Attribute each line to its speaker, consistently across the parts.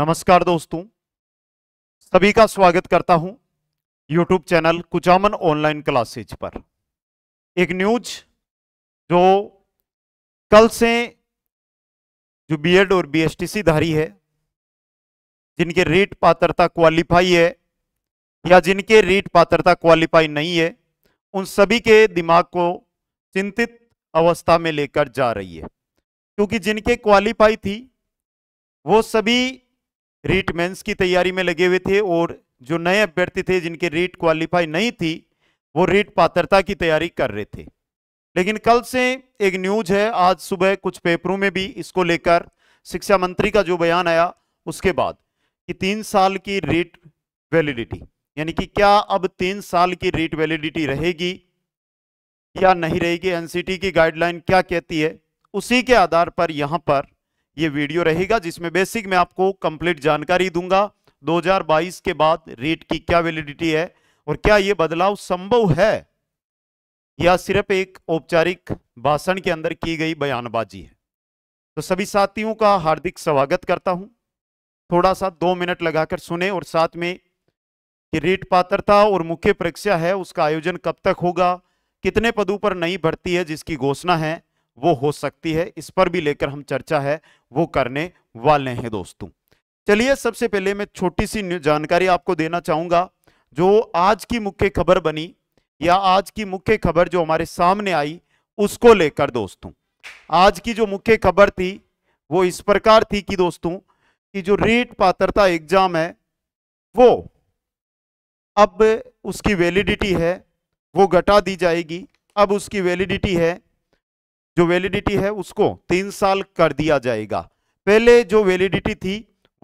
Speaker 1: नमस्कार दोस्तों सभी का स्वागत करता हूं YouTube channel Kuchaman online classes पर एक न्यूज जो कल से जो बी और टी धारी है जिनके रीट पात्रता क्वालिफाई है या जिनके रीट पात्रता क्वालिफाई नहीं है उन सभी के दिमाग को चिंतित अवस्था में लेकर जा रही है क्योंकि जिनके क्वालिफाई थी वो सभी रीट मेंस की तैयारी में लगे हुए थे और जो नए अभ्यर्थी थे जिनके रीट क्वालिफाई नहीं थी वो रीट पात्रता की तैयारी कर रहे थे लेकिन कल से एक न्यूज है आज सुबह कुछ पेपरों में भी इसको लेकर शिक्षा मंत्री का जो बयान आया उसके बाद कि तीन साल की रीट वैलिडिटी यानी कि क्या अब तीन साल की रीट वैलिडिटी रहेगी या नहीं रहेगी एनसीटी की गाइडलाइन क्या कहती है उसी के आधार पर यहाँ पर ये वीडियो रहेगा जिसमें बेसिक मैं आपको कंप्लीट जानकारी दूंगा 2022 के बाद रेट की क्या वैलिडिटी है और क्या ये बदलाव संभव है या सिर्फ एक औपचारिक भाषण के अंदर की गई बयानबाजी है तो सभी साथियों का हार्दिक स्वागत करता हूं थोड़ा सा दो मिनट लगाकर सुने और साथ में कि रेट पात्रता और मुख्य परीक्षा है उसका आयोजन कब तक होगा कितने पदों पर नई भर्ती है जिसकी घोषणा है वो हो सकती है इस पर भी लेकर हम चर्चा है वो करने वाले हैं दोस्तों चलिए सबसे पहले मैं छोटी सी जानकारी आपको देना चाहूंगा जो आज की मुख्य खबर बनी या आज की मुख्य खबर जो हमारे सामने आई उसको लेकर दोस्तों आज की जो मुख्य खबर थी वो इस प्रकार थी कि दोस्तों कि जो रेट पात्रता एग्जाम है वो अब उसकी वैलिडिटी है वो घटा दी जाएगी अब उसकी वैलिडिटी है जो वैलिडिटी है उसको तीन साल कर दिया जाएगा पहले जो वैलिडिटी थी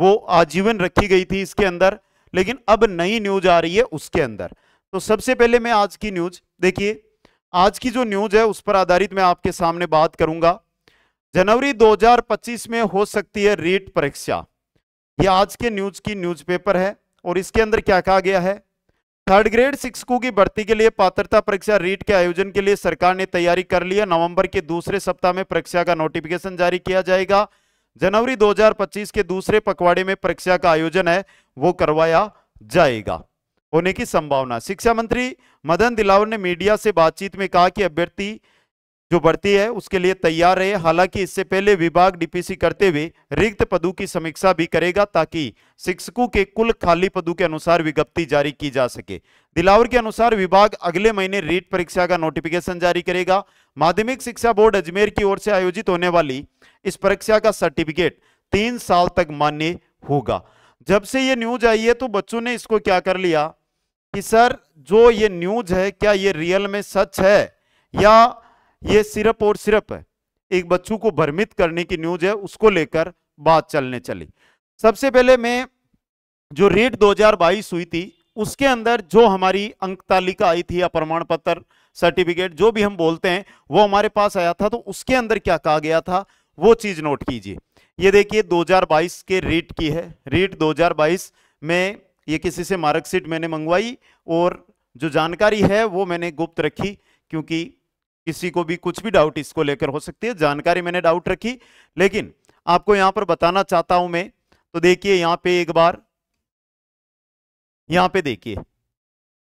Speaker 1: वो आजीवन रखी गई थी इसके अंदर लेकिन अब नई न्यूज आ रही है उसके अंदर तो सबसे पहले मैं आज की न्यूज देखिए आज की जो न्यूज है उस पर आधारित मैं आपके सामने बात करूंगा जनवरी 2025 में हो सकती है रीट परीक्षा ये आज के न्यूज की न्यूज़पेपर है और इसके अंदर क्या कहा गया है थर्ड ग्रेड शिक्षकों की भर्ती के लिए पात्रता परीक्षा रीट के आयोजन के लिए सरकार ने तैयारी कर लिया नवंबर के दूसरे सप्ताह में परीक्षा का नोटिफिकेशन जारी किया जाएगा जनवरी 2025 के दूसरे पखवाड़े में परीक्षा का आयोजन है वो करवाया जाएगा होने की संभावना शिक्षा मंत्री मदन दिलावर ने मीडिया से बातचीत में कहा कि अभ्यर्थी जो भर्ती है उसके लिए तैयार रहे हालांकि इससे पहले विभाग डीपीसी करते हुए रिक्त पदों की समीक्षा भी करेगा ताकि शिक्षकों के कुल खाली पदों के अनुसार विज्ञप्ति जारी की जा सके दिलावर के अनुसार विभाग अगले महीने रीट परीक्षा का नोटिफिकेशन जारी करेगा माध्यमिक शिक्षा बोर्ड अजमेर की ओर से आयोजित होने वाली इस परीक्षा का सर्टिफिकेट तीन साल तक मान्य होगा जब से ये न्यूज आई है तो बच्चों ने इसको क्या कर लिया कि सर जो ये न्यूज है क्या ये रियल में सच है या ये सिर्फ और सिर्फ है एक बच्चों को भ्रमित करने की न्यूज है उसको लेकर बात चलने चली सबसे पहले मैं जो रेट 2022 हुई थी उसके अंदर जो हमारी अंक तालिका आई थी या प्रमाण पत्र सर्टिफिकेट जो भी हम बोलते हैं वो हमारे पास आया था तो उसके अंदर क्या कहा गया था वो चीज नोट कीजिए ये देखिए 2022 के रेट की है रेट 2022 में ये किसी से मार्कशीट मैंने मंगवाई और जो जानकारी है वो मैंने गुप्त रखी क्योंकि किसी को भी कुछ भी डाउट इसको लेकर हो सकती है जानकारी मैंने डाउट रखी लेकिन आपको यहां पर बताना चाहता हूं मैं तो देखिए यहां पे एक बार यहां पे देखिए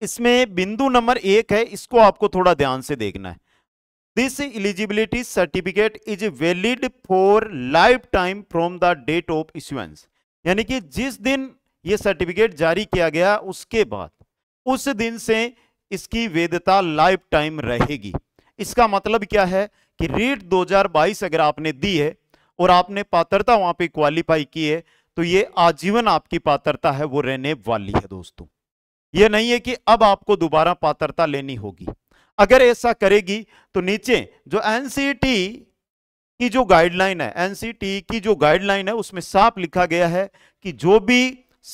Speaker 1: इसमें बिंदु नंबर एक है इसको आपको थोड़ा ध्यान से देखना है this eligibility certificate is valid for life time from the date of issuance यानी कि जिस दिन यह सर्टिफिकेट जारी किया गया उसके बाद उस दिन से इसकी वैधता लाइफ टाइम रहेगी इसका मतलब क्या है कि रीट 2022 अगर आपने दी है और आपने पात्रता वहां पे क्वालिफाई की है तो ये आजीवन आपकी पात्रता है वो रहने वाली है दोस्तों ये नहीं है कि अब आपको दोबारा पात्रता लेनी होगी अगर ऐसा करेगी तो नीचे जो एनसीटी की जो गाइडलाइन है एनसीटी की जो गाइडलाइन है उसमें साफ लिखा गया है कि जो भी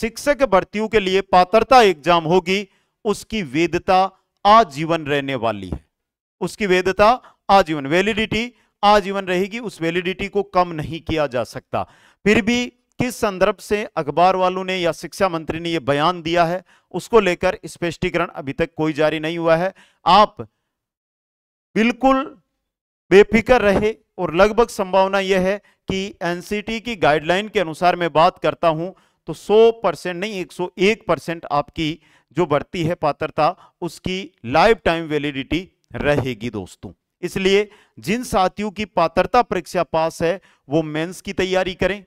Speaker 1: शिक्षक भर्तियों के लिए पात्रता एग्जाम होगी उसकी वेदता आजीवन रहने वाली है उसकी वेदता आजीवन वैलिडिटी आजीवन रहेगी उस वैलिडिटी को कम नहीं किया जा सकता फिर भी किस संदर्भ से अखबार वालों ने या शिक्षा मंत्री ने यह बयान दिया है उसको लेकर स्पष्टीकरण अभी तक कोई जारी नहीं हुआ है आप बिल्कुल बेफिक्र रहे और लगभग संभावना यह है कि एनसीटी की गाइडलाइन के अनुसार मैं बात करता हूं तो 100 परसेंट नहीं 101 परसेंट आपकी जो बढ़ती है पात्रता उसकी लाइफ टाइम वैलिडिटी रहेगी दोस्तों इसलिए जिन साथियों की पात्रता परीक्षा पास है वो मेंस की तैयारी करें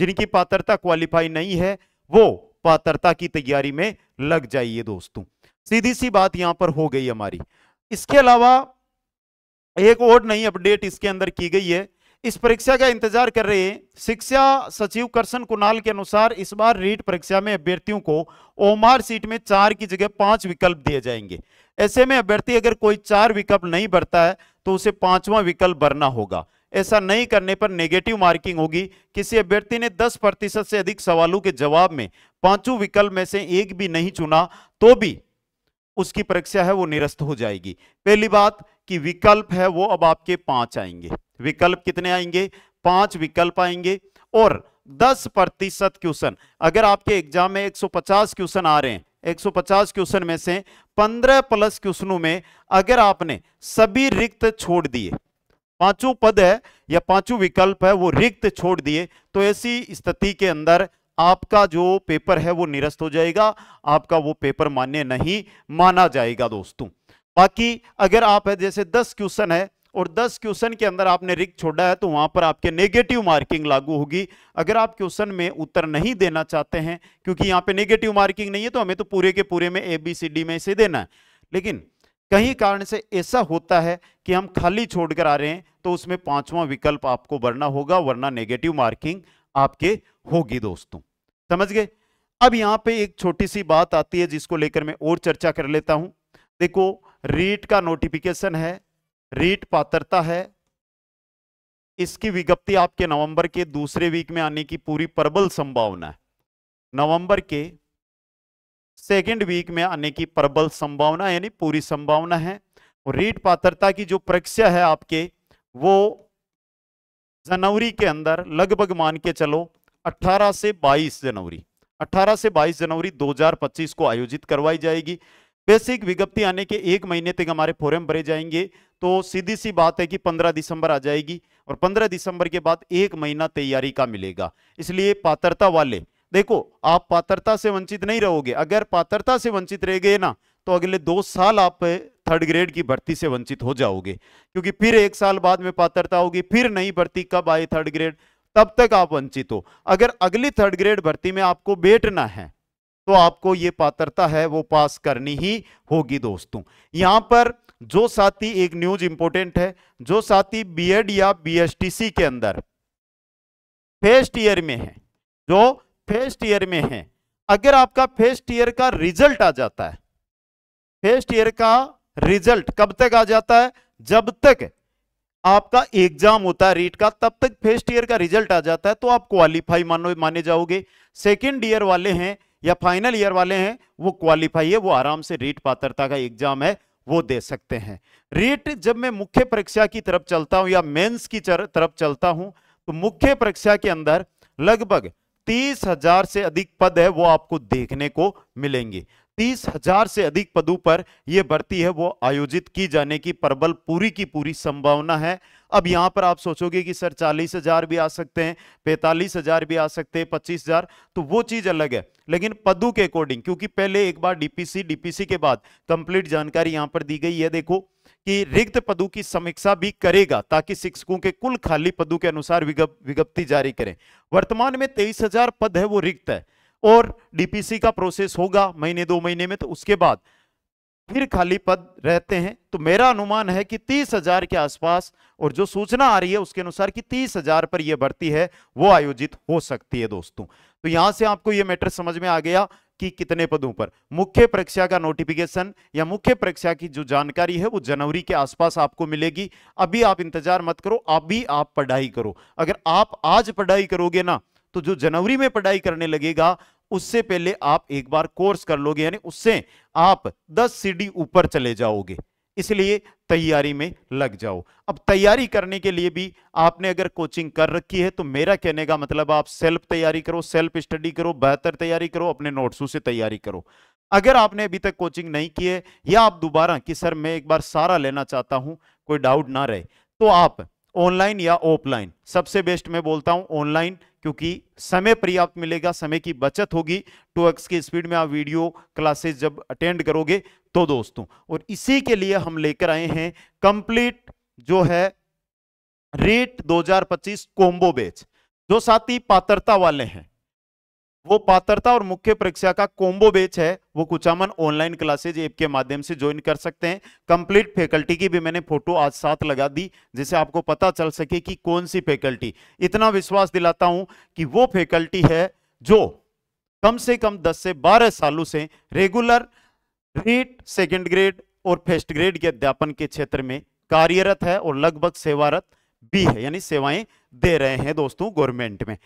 Speaker 1: जिनकी पात्रता क्वालिफाई नहीं है वो पात्रता की तैयारी में लग जाइए दोस्तों सीधी सी बात यहां पर हो गई हमारी इसके अलावा एक और नई अपडेट इसके अंदर की गई है इस परीक्षा का इंतजार कर रहे शिक्षा सचिव करसन कुणाल के अनुसार इस बार रीट परीक्षा में अभ्यर्थियों को ओमार सीट में चार की जगह पांच विकल्प दिए जाएंगे ऐसे में अभ्यर्थी अगर कोई चार विकल्प नहीं भरता है तो उसे पांचवा विकल्प भरना होगा ऐसा नहीं करने पर नेगेटिव मार्किंग होगी किसी अभ्यर्थी ने 10 प्रतिशत से अधिक सवालों के जवाब में पांचों विकल्प में से एक भी नहीं चुना तो भी उसकी परीक्षा है वो निरस्त हो जाएगी पहली बात कि विकल्प है वो अब आपके पांच आएंगे विकल्प कितने आएंगे पांच विकल्प आएंगे और 10 प्रतिशत क्वेश्चन अगर आपके एग्जाम में 150 क्वेश्चन आ रहे हैं 150 क्वेश्चन में से 15 प्लस क्वेश्चनों में अगर आपने सभी रिक्त छोड़ दिए पांचों पद है या पांचों विकल्प है वो रिक्त छोड़ दिए तो ऐसी स्थिति के अंदर आपका जो पेपर है वो निरस्त हो जाएगा आपका वो पेपर मान्य नहीं माना जाएगा दोस्तों बाकी अगर आप है जैसे दस क्वेश्चन है और 10 क्वेश्चन के अंदर आपने रिक छोड़ा है तो वहां पर आपके नेगेटिव मार्किंग लागू होगी अगर आप क्वेश्चन में उत्तर नहीं देना चाहते हैं क्योंकि यहाँ पे नेगेटिव मार्किंग नहीं है तो हमें तो पूरे के पूरे में ए बी सी डी में इसे देना है लेकिन कहीं कारण से ऐसा होता है कि हम खाली छोड़कर आ रहे हैं तो उसमें पांचवा विकल्प आपको भरना होगा वरना नेगेटिव मार्किंग आपके होगी दोस्तों समझ गए अब यहाँ पे एक छोटी सी बात आती है जिसको लेकर मैं और चर्चा कर लेता हूं देखो रीट का नोटिफिकेशन है रीट पात्रता है इसकी विज्ञप्ति आपके नवंबर के दूसरे वीक में आने की पूरी प्रबल संभावना है नवंबर के सेकेंड वीक में आने की प्रबल संभावना यानी पूरी संभावना है और रीट पात्रता की जो परीक्षा है आपके वो जनवरी के अंदर लगभग मान के चलो 18 से 22 जनवरी 18 से 22 जनवरी 2025 को आयोजित करवाई जाएगी बेसिक विज्ञप्ति आने के एक महीने तक हमारे फोरम भरे जाएंगे तो सीधी सी बात है कि 15 दिसंबर आ जाएगी और 15 दिसंबर के बाद एक महीना तैयारी का मिलेगा इसलिए पात्रता वाले देखो आप पात्रता से वंचित नहीं रहोगे अगर पात्रता से वंचित रह गए ना तो अगले दो साल आप थर्ड ग्रेड की भर्ती से वंचित हो जाओगे क्योंकि फिर एक साल बाद में पात्रता होगी फिर नई भर्ती कब आए थर्ड ग्रेड तब तक आप वंचित हो अगर अगली थर्ड ग्रेड भर्ती में आपको बैठना है तो आपको ये पात्रता है वो पास करनी ही होगी दोस्तों यहां पर जो साथी एक न्यूज इंपोर्टेंट है जो साथी बीएड या बीएसटीसी के अंदर फर्स्ट ईयर में है जो फर्स्ट ईयर में है अगर आपका फर्स्ट ईयर का रिजल्ट आ जाता है फर्स्ट ईयर का रिजल्ट कब तक आ जाता है जब तक आपका एग्जाम होता है रीट का तब तक फर्स्ट ईयर का रिजल्ट आ जाता है तो आप क्वालिफाई मानो माने जाओगे सेकेंड ईयर वाले हैं या फाइनल ईयर वाले हैं वो क्वालिफाई है वो आराम से रीट पात्रता का एग्जाम है वो दे सकते हैं रीट जब मैं मुख्य परीक्षा की तरफ चलता हूं या मेंस की तरफ चलता हूं तो मुख्य परीक्षा के अंदर लगभग तीस हजार से अधिक पद है वो आपको देखने को मिलेंगे तीस हजार से अधिक पदों पर यह भर्ती है वो आयोजित की जाने की प्रबल पूरी की पूरी संभावना है अब यहां पर आप सोचोगे कि सर चालीस हजार भी आ सकते हैं पैंतालीस हजार भी आ सकते हैं पच्चीस हजार तो वो चीज अलग है लेकिन पदू के अकॉर्डिंग क्योंकि पहले एक बार डीपीसी डीपीसी के बाद कंप्लीट जानकारी यहां पर दी गई है देखो कि रिक्त पदों की समीक्षा भी करेगा ताकि शिक्षकों के कुल खाली पदों के अनुसार विज्ञप्ति जारी करें वर्तमान में तेईस हजार पद है वो रिक्त है और डीपीसी का प्रोसेस होगा महीने दो महीने में तो उसके बाद फिर खाली पद रहते हैं तो मेरा अनुमान है कि तीस हजार के आसपास और जो सूचना आ रही है उसके अनुसार कि तीस हजार पर यह भर्ती है वो आयोजित हो सकती है दोस्तों तो यहां से आपको यह मैटर समझ में आ गया कि कितने पदों पर मुख्य परीक्षा का नोटिफिकेशन या मुख्य परीक्षा की जो जानकारी है वो जनवरी के आसपास आपको मिलेगी अभी आप इंतजार मत करो अभी आप पढ़ाई करो अगर आप आज पढ़ाई करोगे ना तो जो जनवरी में पढ़ाई करने लगेगा उससे पहले आप एक बार कोर्स कर लोगे यानी उससे आप दस सीढ़ी ऊपर चले जाओगे इसलिए तैयारी में लग जाओ अब तैयारी करने के लिए भी आपने अगर कोचिंग कर रखी है तो मेरा कहने का मतलब आप सेल्फ तैयारी करो सेल्फ स्टडी करो बेहतर तैयारी करो अपने नोट्सों से तैयारी करो अगर आपने अभी तक कोचिंग नहीं की है या आप दोबारा कि सर मैं एक बार सारा लेना चाहता हूं कोई डाउट ना रहे तो आप ऑनलाइन या ऑफलाइन सबसे बेस्ट मैं बोलता हूं ऑनलाइन क्योंकि समय पर्याप्त मिलेगा समय की बचत होगी टू एक्स की स्पीड में आप वीडियो क्लासेस जब अटेंड करोगे तो दोस्तों और इसी के लिए हम लेकर आए हैं कंप्लीट जो है रेट 2025 कोम्बो बेच जो साथी पात्रता वाले हैं वो पात्रता और मुख्य परीक्षा का कोम्बो बेच है वो कुचामन ऑनलाइन क्लासेज ऐप के माध्यम से ज्वाइन कर सकते हैं कंप्लीट फैकल्टी की भी मैंने फोटो आज साथ लगा दी जिसे आपको पता चल सके कि कौन सी फैकल्टी इतना विश्वास दिलाता हूं कि वो फैकल्टी है जो कम से कम 10 से 12 सालों से रेगुलर रीट सेकेंड ग्रेड और फर्स्ट ग्रेड के अध्यापन के क्षेत्र में कार्यरत है और लगभग सेवारत भी है यानी सेवाएं दे रहे हैं दोस्तों गवर्नमेंट में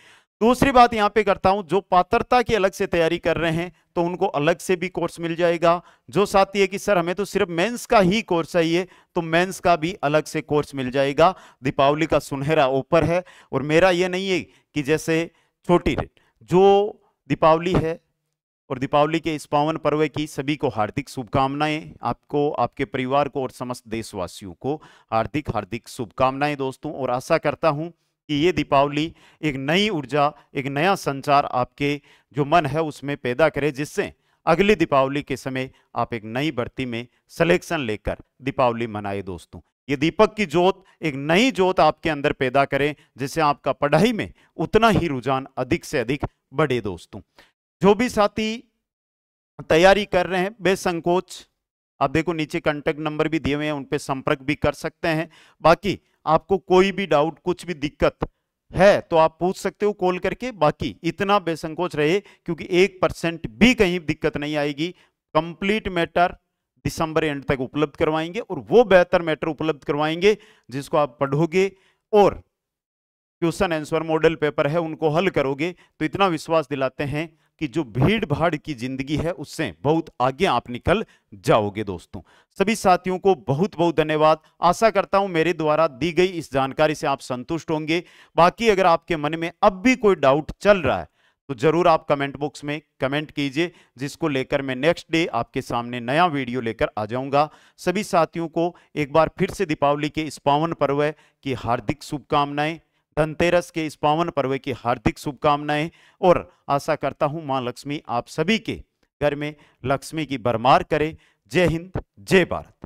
Speaker 1: दूसरी बात यहाँ पे करता हूँ जो पात्रता की अलग से तैयारी कर रहे हैं तो उनको अलग से भी कोर्स मिल जाएगा जो साथी है कि सर हमें तो सिर्फ मेंस का ही कोर्स चाहिए तो मेंस का भी अलग से कोर्स मिल जाएगा दीपावली का सुनहरा ऑफर है और मेरा ये नहीं है कि जैसे छोटी जो दीपावली है और दीपावली के इस पावन पर्व की सभी को हार्दिक शुभकामनाएं आपको आपके परिवार को और समस्त देशवासियों को हार्दिक हार्दिक शुभकामनाएं दोस्तों और आशा करता हूँ कि ये दीपावली एक नई ऊर्जा एक नया संचार आपके जो मन है उसमें पैदा करे जिससे अगली दीपावली के समय आप एक नई भर्ती में सिलेक्शन लेकर दीपावली मनाए दोस्तों ये दीपक की जोत एक नई जोत आपके अंदर पैदा करें जिससे आपका पढ़ाई में उतना ही रुझान अधिक से अधिक बढ़े दोस्तों जो भी साथी तैयारी कर रहे हैं बेसंकोच आप देखो नीचे कॉन्टेक्ट नंबर भी दिए हुए हैं उन पर संपर्क भी कर सकते हैं बाकी आपको कोई भी डाउट कुछ भी दिक्कत है तो आप पूछ सकते हो कॉल करके बाकी इतना बेसंकोच रहे क्योंकि एक परसेंट भी कहीं दिक्कत नहीं आएगी कंप्लीट मैटर दिसंबर एंड तक उपलब्ध करवाएंगे और वो बेहतर मैटर उपलब्ध करवाएंगे जिसको आप पढ़ोगे और क्वेश्चन आंसर मॉडल पेपर है उनको हल करोगे तो इतना विश्वास दिलाते हैं कि जो भीड़ भाड़ की जिंदगी है उससे बहुत आगे आप निकल जाओगे दोस्तों सभी साथियों को बहुत बहुत धन्यवाद आशा करता हूं मेरे द्वारा दी गई इस जानकारी से आप संतुष्ट होंगे बाकी अगर आपके मन में अब भी कोई डाउट चल रहा है तो जरूर आप कमेंट बॉक्स में कमेंट कीजिए जिसको लेकर मैं नेक्स्ट डे आपके सामने नया वीडियो लेकर आ जाऊंगा सभी साथियों को एक बार फिर से दीपावली के इस पावन पर्व की हार्दिक शुभकामनाएं धनतेरस के इस पावन पर्व की हार्दिक शुभकामनाएं और आशा करता हूं मां लक्ष्मी आप सभी के घर में लक्ष्मी की भरमार करें जय हिंद जय भारत